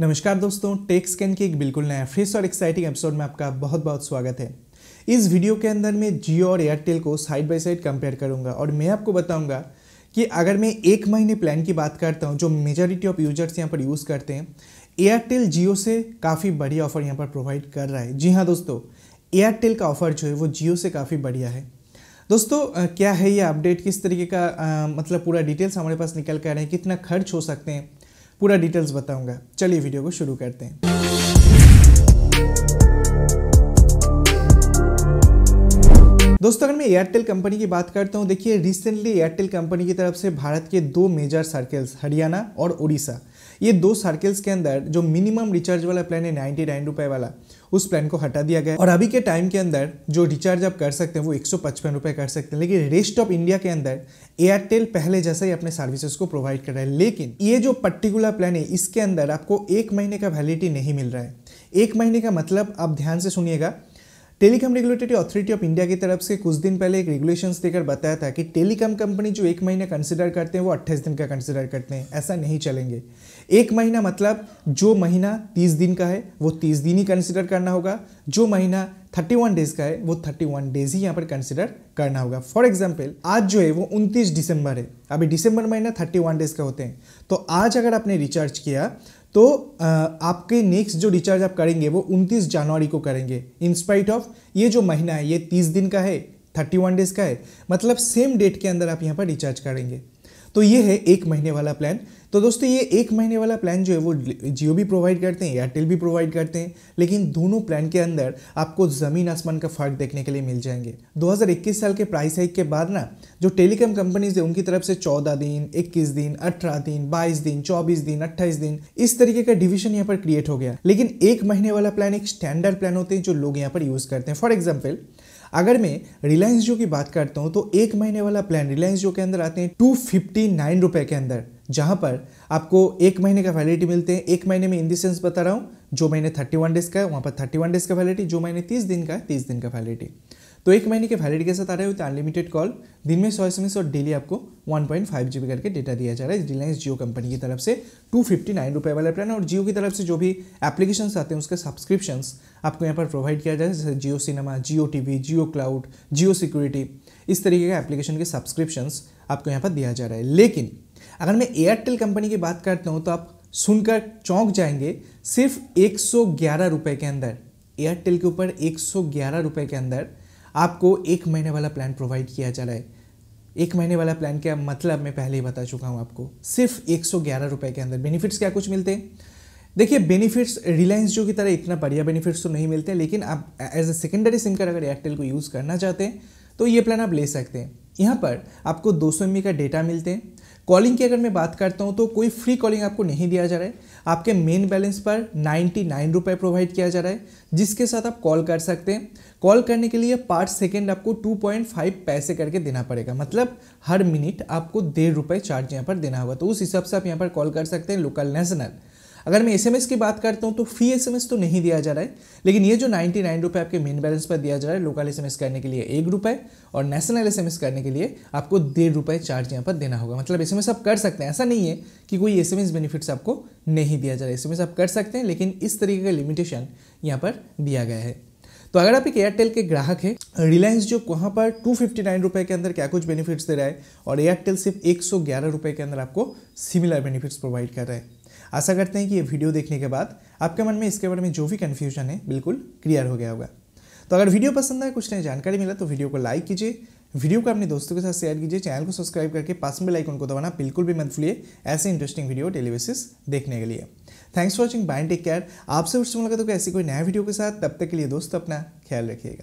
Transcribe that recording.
नमस्कार दोस्तों take scan के एक बिल्कुल नया फ्रेश और एक्साइटिंग एपिसोड में आपका बहुत बहुत स्वागत है इस वीडियो के अंदर मैं जियो और एयरटेल को साइड बाय साइड कंपेयर करूंगा और मैं आपको बताऊंगा कि अगर मैं एक महीने प्लान की बात करता हूं जो मेजॉरिटी ऑफ यूजर्स यहां पर यूज़ करते हैं एयरटेल जियो से काफ़ी बढ़िया ऑफर यहाँ पर प्रोवाइड कर रहा है जी हाँ दोस्तों एयरटेल का ऑफ़र जो है वो जियो से काफ़ी बढ़िया है दोस्तों क्या है ये अपडेट किस तरीके का मतलब पूरा डिटेल्स हमारे पास निकल कर रहे हैं कितना खर्च हो सकते हैं पूरा डिटेल्स बताऊंगा चलिए वीडियो को शुरू करते हैं दोस्तों अगर मैं एयरटेल कंपनी की बात करता हूँ देखिए रिसेंटली एयरटेल कंपनी की तरफ से भारत के दो मेजर सर्कल्स हरियाणा और उड़ीसा ये दो सर्किल्स के अंदर जो मिनिमम रिचार्ज वाला प्लान है नाइन्टी नाइन रुपए वाला उस प्लान को हटा दिया गया और अभी के टाइम के अंदर जो रिचार्ज आप कर सकते हैं वो एक सौ कर सकते हैं लेकिन रेस्ट ऑफ इंडिया के अंदर एयरटेल पहले जैसा ही अपने सर्विसेज को प्रोवाइड कर रहा है लेकिन ये जो पर्टिकुलर प्लान है इसके अंदर आपको एक महीने का वैलिडिटी नहीं मिल रहा है एक महीने का मतलब आप ध्यान से सुनिएगा telecom regulatory authority of India की तरफ से कुछ दिन पहले एक रेगुलेशन देकर बताया था कि टेलीकॉम कंपनी जो एक महीना कंसिडर करते हैं वो अट्ठाईस दिन का कंसिडर करते हैं ऐसा नहीं चलेंगे एक महीना मतलब जो महीना तीस दिन का है वो तीस दिन ही कंसिडर करना होगा जो महीना थर्टी वन डेज का है वो थर्टी वन डेज ही यहाँ पर कंसिडर करना होगा फॉर एग्जाम्पल आज जो है वो उनतीस दिसंबर है अभी दिसंबर महीना थर्टी वन डेज का होते हैं तो आज अगर आपने रिचार्ज किया तो आपके नेक्स्ट जो रिचार्ज आप करेंगे वो 29 जनवरी को करेंगे इंस्पाइट ऑफ ये जो महीना है ये 30 दिन का है 31 डेज का है मतलब सेम डेट के अंदर आप यहाँ पर रिचार्ज करेंगे तो ये है एक महीने वाला प्लान तो दोस्तों ये एक महीने वाला प्लान जो है वो जियो भी प्रोवाइड करते हैं एयरटेल भी प्रोवाइड करते हैं लेकिन दोनों प्लान के अंदर आपको ज़मीन आसमान का फ़र्क देखने के लिए मिल जाएंगे 2021 साल के प्राइस हाइक के बाद ना जो टेलीकॉम कंपनीज है उनकी तरफ से 14 दिन 21 दिन 18 दिन 22 दिन 24 दिन 28 दिन इस तरीके का डिविजन यहाँ पर क्रिएट हो गया लेकिन एक महीने वाला प्लान एक स्टैंडर्ड प्लान होते हैं जो लोग यहाँ पर यूज़ करते हैं फॉर एग्जाम्पल अगर मैं रिलायंस जियो की बात करता हूँ तो एक महीने वाला प्लान रिलायंस जियो के अंदर आते हैं टू फिफ्टी नाइन रुपए के अंदर जहाँ पर आपको एक महीने का वैलिडिटी मिलते हैं एक महीने में इन दी सेंस बता रहा हूँ जो महीने थर्टी वन डेज का है वहाँ पर थर्टी वन डेज का वैलिडिटी जो महीने तीस दिन का है तीस दिन का वैलिडिटी तो एक महीने के वैलिडी के साथ आ रहे है विथ अनलिमिटेड कॉल दिन में सौ एस और डेली आपको one point five G B करके डेटा दिया जा रहा है रिलायंस जियो कंपनी की तरफ से टू फिफ्टी नाइन रुपये वाला प्लान और जियो की तरफ से जो भी एप्लीकेशन आते हैं उसके सब्सक्रिप्शन आपको यहाँ पर प्रोवाइड किया जाए जैसे Jio cinema Jio T V Jio cloud Jio security इस तरीके का एप्लीकेशन के सब्सक्रिप्शन आपको यहाँ पर दिया जा रहा है लेकिन अगर मैं एयरटेल कंपनी की बात करता हूँ तो आप सुनकर चौंक जाएंगे सिर्फ एक सौ के अंदर एयरटेल के ऊपर एक सौ के अंदर आपको एक महीने वाला प्लान प्रोवाइड किया जा रहा है एक महीने वाला प्लान क्या मतलब मैं पहले ही बता चुका हूँ आपको सिर्फ एक सौ के अंदर बेनिफिट्स क्या कुछ मिलते हैं देखिए बेनिफिट्स रिलायंस जो की तरह इतना बढ़िया बेनिफिट्स तो नहीं मिलते लेकिन आप as a secondary SIM card अगर एयरटेल को यूज़ करना चाहते हैं तो ये प्लान आप ले सकते हैं यहाँ पर आपको दो सौ का डेटा मिलते हैं कॉलिंग की अगर मैं बात करता हूँ तो कोई फ्री कॉलिंग आपको नहीं दिया जा रहा है आपके मेन बैलेंस पर नाइन्टी नाइन रुपये प्रोवाइड किया जा रहा है जिसके साथ आप कॉल कर सकते हैं कॉल करने के लिए पर सेकेंड आपको टू पॉइंट फाइव पैसे करके देना पड़ेगा मतलब हर मिनट आपको डेढ़ रुपये चार्ज यहाँ पर देना होगा तो उस हिसाब से आप यहाँ पर कॉल कर सकते हैं लोकल नेशनल अगर मैं एस की बात करता हूँ तो फी एसएमएस तो नहीं दिया जा रहा है लेकिन ये जो नाइन्टी नाइन रुपये आपके मेन बैलेंस पर दिया जा रहा है लोकल एस करने के लिए एक रुपये और नेशनल एस करने के लिए आपको डेढ़ रुपये चार्ज यहाँ पर देना होगा मतलब एस आप कर सकते हैं ऐसा नहीं है कि कोई एस बेनिफिट्स आपको नहीं दिया जा रहा है एस आप कर सकते हैं लेकिन इस तरीके का लिमिटेशन यहाँ पर दिया गया है तो अगर आप एक एयरटेल के ग्राहक है रिलायंस जो वहाँ पर टू फिफ्टी नाइन रुपये के अंदर क्या कुछ बेनिफिट्स दे रहा है और एयरटेल सिर्फ एक सौ ग्यारह रुपये के अंदर आपको सिमिलर बेनिफिट्स प्रोवाइड कर रहा है आशा करते हैं कि ये वीडियो देखने के बाद आपके मन में इसके बारे में जो भी कन्फ्यूजन है बिल्कुल क्लियर हो गया होगा तो अगर वीडियो पसंद आए कुछ नई जानकारी मिला तो वीडियो को लाइक कीजिए वीडियो को अपने दोस्तों के साथ शेयर कीजिए चैनल को सब्सक्राइब करके पास में लाइक उनको दबाना बिल्कुल भी मत भूलिए ऐसे इंटरेस्टिंग वीडियो डेली देखने के लिए thanks for watching bye take care आपसे मुलाकात होगा ऐसी कोई नया वीडियो के साथ तब तक के लिए दोस्तों अपना ख्याल रखिएगा